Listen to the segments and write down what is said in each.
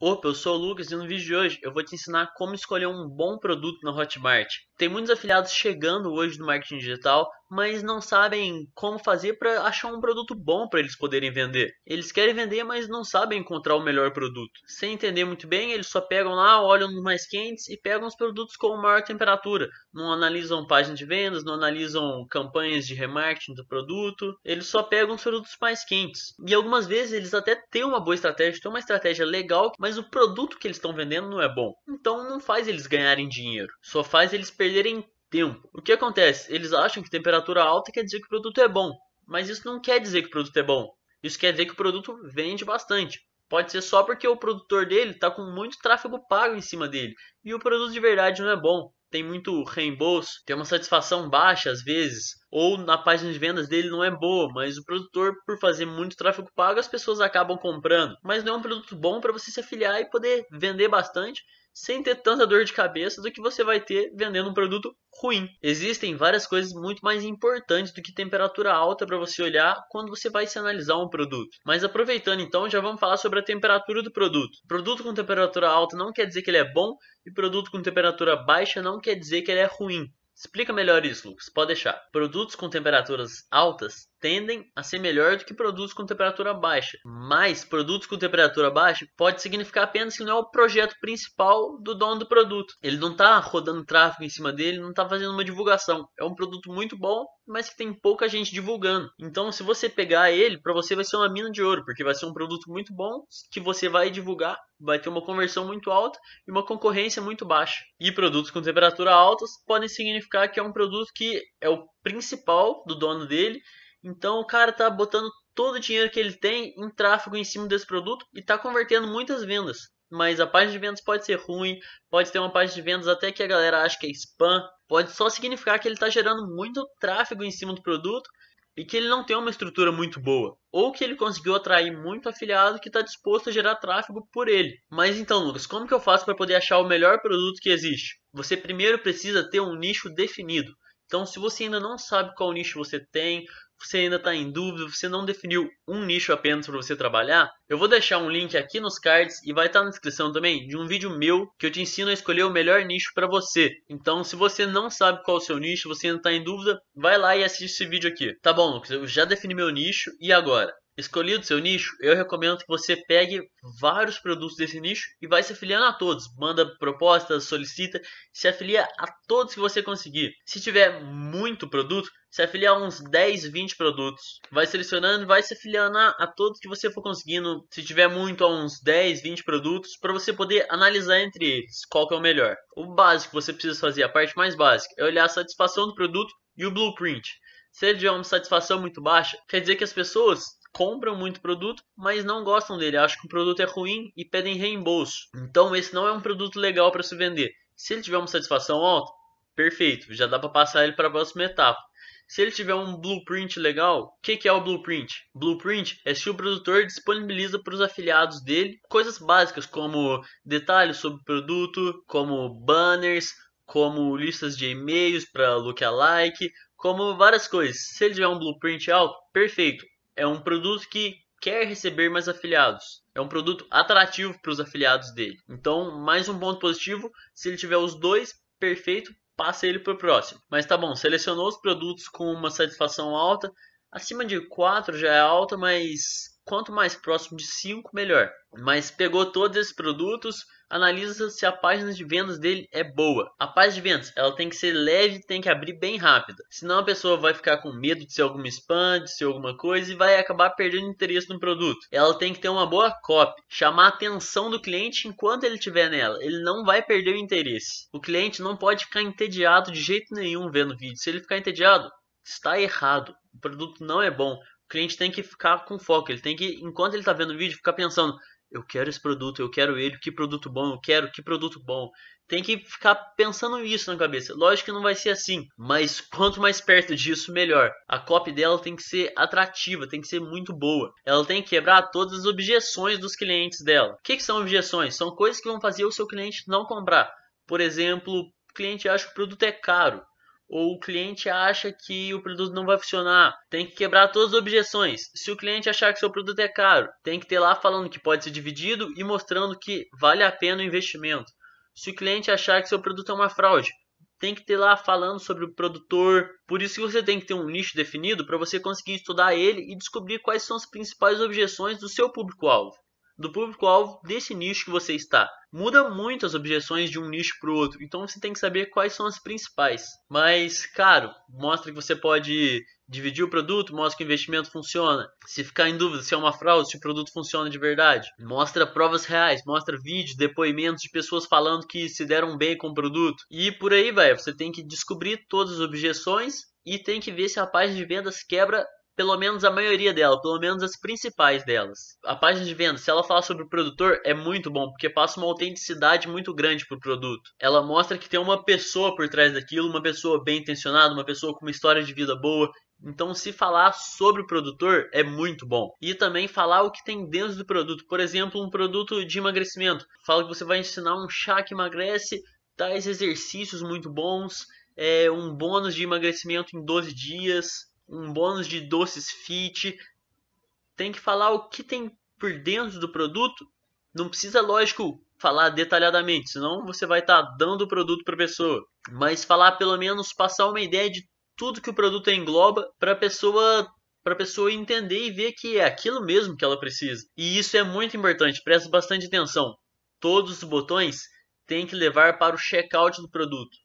Opa, eu sou o Lucas e no vídeo de hoje eu vou te ensinar como escolher um bom produto na Hotmart. Tem muitos afiliados chegando hoje no marketing digital mas não sabem como fazer para achar um produto bom para eles poderem vender. Eles querem vender, mas não sabem encontrar o melhor produto. Sem entender muito bem, eles só pegam lá, olham nos mais quentes e pegam os produtos com maior temperatura. Não analisam página de vendas, não analisam campanhas de remarketing do produto. Eles só pegam os produtos mais quentes. E algumas vezes eles até têm uma boa estratégia, têm uma estratégia legal, mas o produto que eles estão vendendo não é bom. Então não faz eles ganharem dinheiro, só faz eles perderem tempo. O que acontece? Eles acham que temperatura alta quer dizer que o produto é bom, mas isso não quer dizer que o produto é bom. Isso quer dizer que o produto vende bastante. Pode ser só porque o produtor dele está com muito tráfego pago em cima dele e o produto de verdade não é bom. Tem muito reembolso, tem uma satisfação baixa às vezes, ou na página de vendas dele não é boa, mas o produtor, por fazer muito tráfego pago, as pessoas acabam comprando. Mas não é um produto bom para você se afiliar e poder vender bastante sem ter tanta dor de cabeça do que você vai ter vendendo um produto ruim. Existem várias coisas muito mais importantes do que temperatura alta para você olhar quando você vai se analisar um produto. Mas aproveitando então, já vamos falar sobre a temperatura do produto. Produto com temperatura alta não quer dizer que ele é bom e produto com temperatura baixa não quer dizer que ele é ruim. Explica melhor isso, Lucas. Pode deixar. Produtos com temperaturas altas tendem a ser melhor do que produtos com temperatura baixa. Mas produtos com temperatura baixa pode significar apenas que não é o projeto principal do dono do produto. Ele não está rodando tráfego em cima dele, não está fazendo uma divulgação. É um produto muito bom, mas que tem pouca gente divulgando. Então, se você pegar ele, para você vai ser uma mina de ouro, porque vai ser um produto muito bom que você vai divulgar, vai ter uma conversão muito alta e uma concorrência muito baixa. E produtos com temperatura altas podem significar que é um produto que é o principal do dono dele então o cara tá botando todo o dinheiro que ele tem em tráfego em cima desse produto e tá convertendo muitas vendas. Mas a página de vendas pode ser ruim, pode ter uma página de vendas até que a galera acha que é spam, pode só significar que ele está gerando muito tráfego em cima do produto e que ele não tem uma estrutura muito boa, ou que ele conseguiu atrair muito afiliado que está disposto a gerar tráfego por ele. Mas então, Lucas, como que eu faço para poder achar o melhor produto que existe? Você primeiro precisa ter um nicho definido. Então, se você ainda não sabe qual nicho você tem, você ainda está em dúvida, você não definiu um nicho apenas para você trabalhar, eu vou deixar um link aqui nos cards e vai estar tá na descrição também de um vídeo meu que eu te ensino a escolher o melhor nicho para você. Então, se você não sabe qual é o seu nicho, você ainda está em dúvida, vai lá e assiste esse vídeo aqui. Tá bom, Lucas, eu já defini meu nicho e agora? escolhido seu nicho, eu recomendo que você pegue vários produtos desse nicho e vai se afiliando a todos. Manda propostas, solicita, se afilia a todos que você conseguir. Se tiver muito produto, se afilia a uns 10, 20 produtos. Vai selecionando, vai se afiliando a, a todos que você for conseguindo. Se tiver muito, a uns 10, 20 produtos, para você poder analisar entre eles qual que é o melhor. O básico que você precisa fazer, a parte mais básica, é olhar a satisfação do produto e o blueprint. Se ele tiver uma satisfação muito baixa, quer dizer que as pessoas compram muito produto, mas não gostam dele, acham que o produto é ruim e pedem reembolso. Então esse não é um produto legal para se vender. Se ele tiver uma satisfação alta, perfeito, já dá para passar ele para a próxima etapa. Se ele tiver um blueprint legal, o que, que, é o blueprint? Blueprint é se o produtor disponibiliza para os afiliados dele coisas básicas como detalhes sobre o produto, como banners, como listas de e-mails para lookalike, como várias coisas. Se ele tiver um blueprint alto, perfeito é um produto que quer receber mais afiliados. É um produto atrativo para os afiliados dele. Então, mais um ponto positivo, se ele tiver os dois, perfeito, passa ele para o próximo. Mas tá bom, selecionou os produtos com uma satisfação alta, acima de 4 já é alta, mas quanto mais próximo de 5, melhor. Mas pegou todos esses produtos, analisa se a página de vendas dele é boa. A página de vendas, ela tem que ser leve, tem que abrir bem rápida. Senão a pessoa vai ficar com medo de ser alguma spam, de ser alguma coisa e vai acabar perdendo interesse no produto. Ela tem que ter uma boa copy, chamar a atenção do cliente enquanto ele estiver nela. Ele não vai perder o interesse. O cliente não pode ficar entediado de jeito nenhum vendo vídeo. Se ele ficar entediado, está errado. O produto não é bom, o cliente tem que ficar com foco, ele tem que, enquanto ele está vendo o vídeo, ficar pensando, eu quero esse produto, eu quero ele, que produto bom, eu quero, que produto bom. Tem que ficar pensando isso na cabeça. Lógico que não vai ser assim, mas quanto mais perto disso, melhor. A copy dela tem que ser atrativa, tem que ser muito boa. Ela tem que quebrar todas as objeções dos clientes dela. O que, que são objeções? São coisas que vão fazer o seu cliente não comprar. Por exemplo, o cliente acha que o produto é caro ou o cliente acha que o produto não vai funcionar, tem que quebrar todas as objeções. Se o cliente achar que seu produto é caro, tem que ter lá falando que pode ser dividido e mostrando que vale a pena o investimento. Se o cliente achar que seu produto é uma fraude, tem que ter lá falando sobre o produtor. Por isso que você tem que ter um nicho definido para você conseguir estudar ele e descobrir quais são as principais objeções do seu público-alvo do público-alvo desse nicho que você está. Muda muito as objeções de um nicho para o outro, então você tem que saber quais são as principais. Mas, caro, mostra que você pode dividir o produto, mostra que o investimento funciona. Se ficar em dúvida se é uma fraude, se o produto funciona de verdade, mostra provas reais, mostra vídeos, depoimentos de pessoas falando que se deram bem com o produto. E por aí vai, você tem que descobrir todas as objeções e tem que ver se a página de vendas quebra pelo menos a maioria dela, pelo menos as principais delas. A página de venda, se ela fala sobre o produtor, é muito bom, porque passa uma autenticidade muito grande pro produto. Ela mostra que tem uma pessoa por trás daquilo, uma pessoa bem intencionada, uma pessoa com uma história de vida boa. Então, se falar sobre o produtor é muito bom. E também falar o que tem dentro do produto. Por exemplo, um produto de emagrecimento. Fala que você vai ensinar um chá que emagrece, tais exercícios muito bons, é, um bônus de emagrecimento em 12 dias um bônus de doces fit. Tem que falar o que tem por dentro do produto. Não precisa, lógico, falar detalhadamente, senão você vai estar tá dando o produto para a pessoa. Mas falar pelo menos passar uma ideia de tudo que o produto engloba para a pessoa para pessoa entender e ver que é aquilo mesmo que ela precisa. E isso é muito importante, presta bastante atenção. Todos os botões têm que levar para o checkout do produto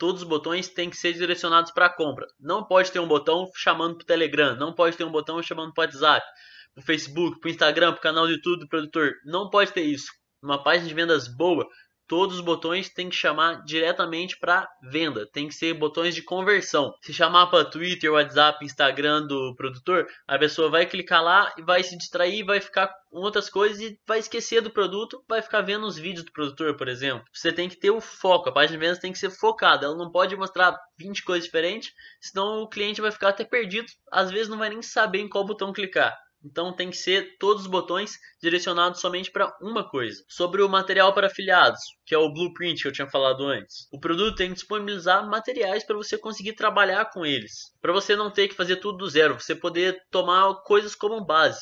todos os botões têm que ser direcionados para a compra. Não pode ter um botão chamando para o Telegram, não pode ter um botão chamando para o WhatsApp, para o Facebook, para o Instagram, para o canal do YouTube do produtor. Não pode ter isso. Uma página de vendas boa todos os botões tem que chamar diretamente para venda, tem que ser botões de conversão. Se chamar para Twitter, WhatsApp, Instagram do produtor, a pessoa vai clicar lá e vai se distrair, vai ficar com outras coisas e vai esquecer do produto, vai ficar vendo os vídeos do produtor, por exemplo. Você tem que ter o foco, a página de vendas tem que ser focada, ela não pode mostrar 20 coisas diferentes, senão o cliente vai ficar até perdido, às vezes não vai nem saber em qual botão clicar. Então tem que ser todos os botões direcionados somente para uma coisa. Sobre o material para afiliados, que é o blueprint que eu tinha falado antes. O produto tem que disponibilizar materiais para você conseguir trabalhar com eles, para você não ter que fazer tudo do zero, você poder tomar coisas como base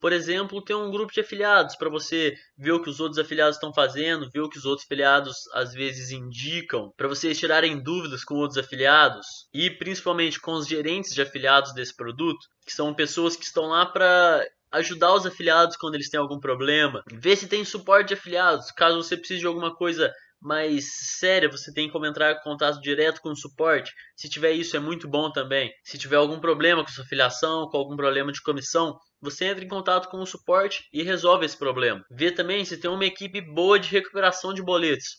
por exemplo, ter um grupo de afiliados para você ver o que os outros afiliados estão fazendo, ver o que os outros afiliados às vezes indicam, para vocês tirarem dúvidas com outros afiliados e principalmente com os gerentes de afiliados desse produto, que são pessoas que estão lá para ajudar os afiliados quando eles têm algum problema, ver se tem suporte de afiliados, caso você precise de alguma coisa mais séria, você tem como entrar em contato direto com o suporte. Se tiver isso, é muito bom também. Se tiver algum problema com sua filiação, com algum problema de comissão, você entra em contato com o suporte e resolve esse problema. Vê também se tem uma equipe boa de recuperação de boletos.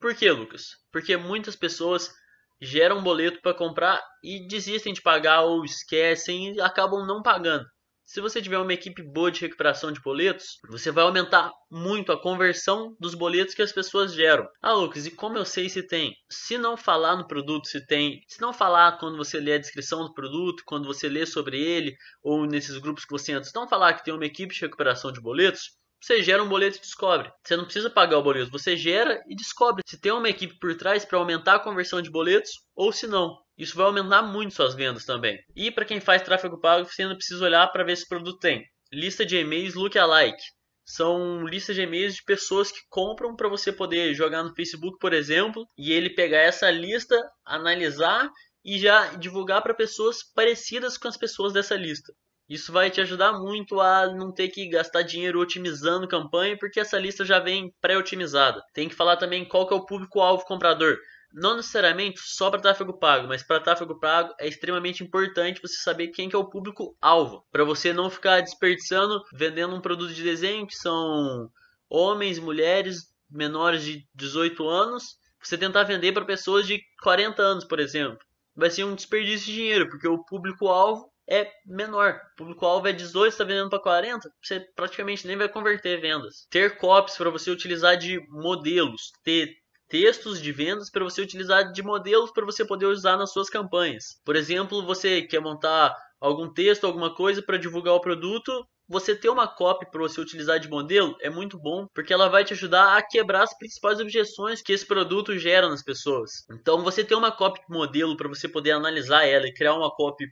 Por que, Lucas? Porque muitas pessoas geram um boleto para comprar e desistem de pagar ou esquecem e acabam não pagando. Se você tiver uma equipe boa de recuperação de boletos, você vai aumentar muito a conversão dos boletos que as pessoas geram. Ah, Lucas, e como eu sei se tem? Se não falar no produto se tem, se não falar quando você lê a descrição do produto, quando você lê sobre ele, ou nesses grupos que você entra, se não falar que tem uma equipe de recuperação de boletos, você gera um boleto e descobre. Você não precisa pagar o boleto, você gera e descobre se tem uma equipe por trás para aumentar a conversão de boletos ou se não. Isso vai aumentar muito suas vendas também. E para quem faz tráfego pago, você ainda precisa olhar para ver se o produto tem. Lista de e-mails lookalike. São listas de e-mails de pessoas que compram para você poder jogar no Facebook, por exemplo, e ele pegar essa lista, analisar e já divulgar para pessoas parecidas com as pessoas dessa lista. Isso vai te ajudar muito a não ter que gastar dinheiro otimizando campanha, porque essa lista já vem pré-otimizada. Tem que falar também qual que é o público-alvo comprador não necessariamente só para tráfego pago, mas para tráfego pago é extremamente importante você saber quem que é o público-alvo, para você não ficar desperdiçando vendendo um produto de desenho que são homens, mulheres menores de 18 anos, você tentar vender para pessoas de 40 anos, por exemplo. Vai ser um desperdício de dinheiro, porque o público-alvo é menor. O público-alvo é 18, está vendendo para 40, você praticamente nem vai converter vendas. Ter copies para você utilizar de modelos, ter textos de vendas para você utilizar de modelos para você poder usar nas suas campanhas. Por exemplo, você quer montar algum texto, alguma coisa para divulgar o produto, você ter uma copy para você utilizar de modelo é muito bom, porque ela vai te ajudar a quebrar as principais objeções que esse produto gera nas pessoas. Então, você ter uma copy modelo para você poder analisar ela e criar uma copy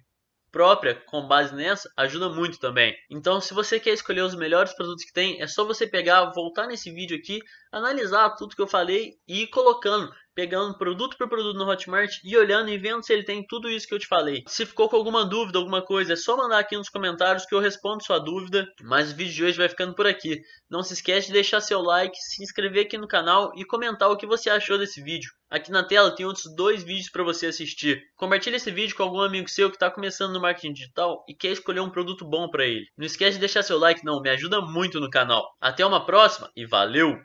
própria com base nessa ajuda muito também. Então, se você quer escolher os melhores produtos que tem, é só você pegar, voltar nesse vídeo aqui, analisar tudo que eu falei e ir colocando pegando produto por produto no Hotmart e olhando e vendo se ele tem tudo isso que eu te falei. Se ficou com alguma dúvida, alguma coisa, é só mandar aqui nos comentários que eu respondo sua dúvida. Mas o vídeo de hoje vai ficando por aqui. Não se esquece de deixar seu like, se inscrever aqui no canal e comentar o que você achou desse vídeo. Aqui na tela tem outros dois vídeos para você assistir. Compartilhe esse vídeo com algum amigo seu que está começando no marketing digital e quer escolher um produto bom para ele. Não esquece de deixar seu like, não, me ajuda muito no canal. Até uma próxima e valeu!